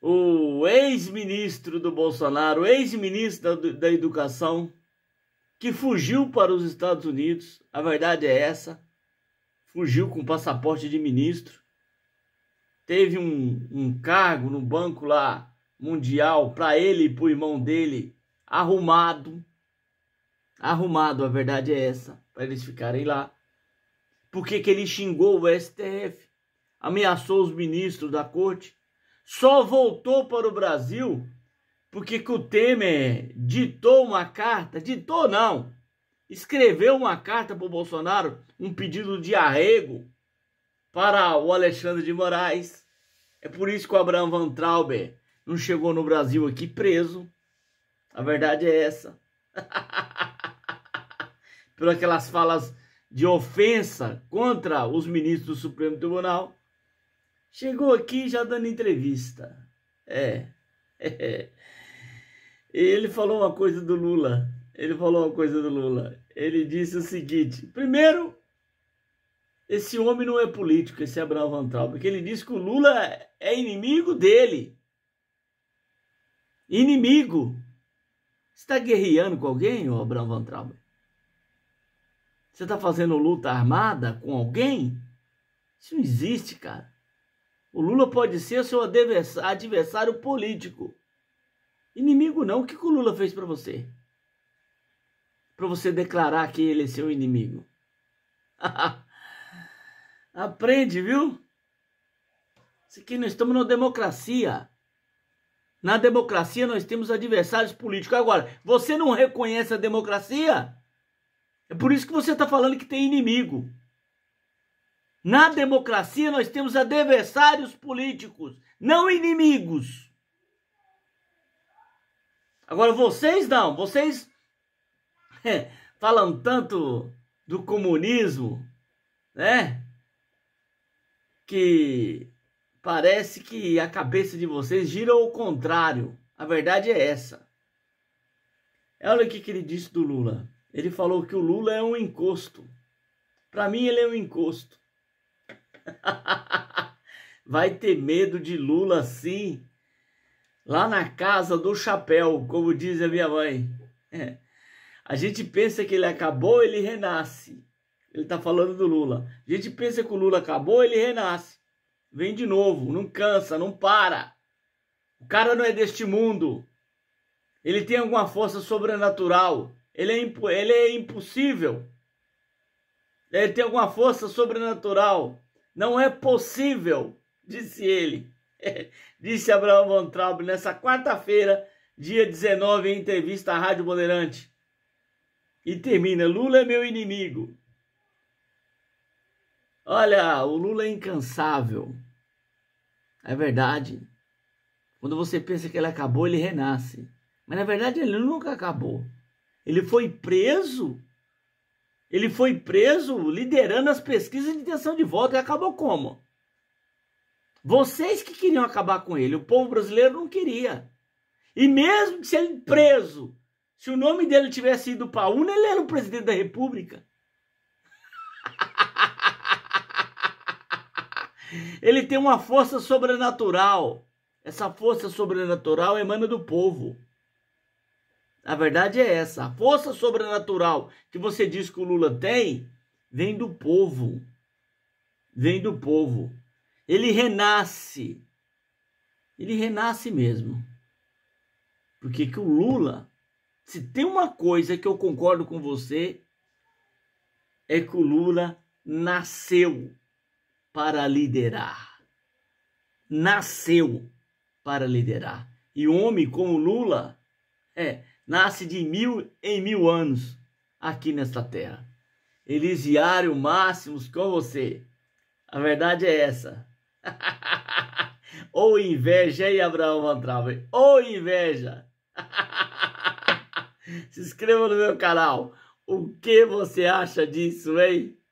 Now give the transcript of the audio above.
o ex-ministro do Bolsonaro, ex-ministro da, Educação, que fugiu para os Estados Unidos. A verdade é essa. Fugiu com passaporte de ministro. Teve um, um cargo no banco lá mundial para ele e para o irmão dele arrumado. Arrumado, a verdade é essa, para eles ficarem lá. Porque que ele xingou o STF, ameaçou os ministros da corte só voltou para o Brasil porque que o Temer ditou uma carta, ditou não, escreveu uma carta para o Bolsonaro, um pedido de arrego para o Alexandre de Moraes. É por isso que o Abraham Van Trauber não chegou no Brasil aqui preso. A verdade é essa. Por aquelas falas de ofensa contra os ministros do Supremo Tribunal. Chegou aqui já dando entrevista. É. é. Ele falou uma coisa do Lula. Ele falou uma coisa do Lula. Ele disse o seguinte: primeiro, esse homem não é político, esse Abraão Vantral, porque ele disse que o Lula é inimigo dele. Inimigo. Você está guerreando com alguém, o Abraão Vantral? Você está fazendo luta armada com alguém? Isso não existe, cara. O Lula pode ser seu adversário político. Inimigo não. O que, o Lula fez para você? Para você declarar que ele é seu inimigo. Aprende, viu? Isso aqui nós estamos na democracia. Na democracia nós temos adversários políticos. Agora, você não reconhece a democracia? É por isso que você está falando que tem inimigo. Na democracia nós temos adversários políticos, não inimigos. Agora vocês não, vocês falam tanto do comunismo, né? Que parece que a cabeça de vocês gira ao contrário. A verdade é essa. É, olha o que, que ele disse do Lula. Ele falou que o Lula é um encosto. Para mim, ele é um encosto. Vai ter medo de Lula sim. Lá na casa do chapéu, como diz a minha mãe. É. A gente pensa que ele acabou, ele renasce. Ele tá falando do Lula. A gente pensa que o Lula acabou, ele renasce. Vem de novo, não cansa, não para. O cara não é deste mundo. Ele tem alguma força sobrenatural. Ele é, ele é impossível. Ele tem alguma força sobrenatural. Não é possível, disse ele. disse Abraão Von Traub nessa quarta-feira, dia 19, em entrevista à Rádio Bandeirante. E termina: Lula é meu inimigo. Olha, o Lula é incansável. É verdade. Quando você pensa que ele acabou, ele renasce. Mas na verdade ele nunca acabou. Ele foi preso ele foi preso liderando as pesquisas de intenção de voto e acabou como? Vocês que queriam acabar com ele, o povo brasileiro não queria. E mesmo que ele preso, se o nome dele tivesse ido para a UNA, ele era o presidente da República. Ele tem uma força sobrenatural. Essa força sobrenatural emana do povo. A verdade é essa: a força sobrenatural que você diz que o Lula tem vem do povo. Vem do povo. Ele renasce. Ele renasce mesmo. Porque que o Lula, se tem uma coisa que eu concordo com você, é que o Lula nasceu para liderar. Nasceu para liderar. E homem como Lula, é, nasce de mil em mil anos aqui nesta terra. Elisiário Máximos com você. A verdade é essa. Ou inveja, e Abraão Van Traven? Ou inveja. Se inscreva no meu canal. O que você acha disso, hein?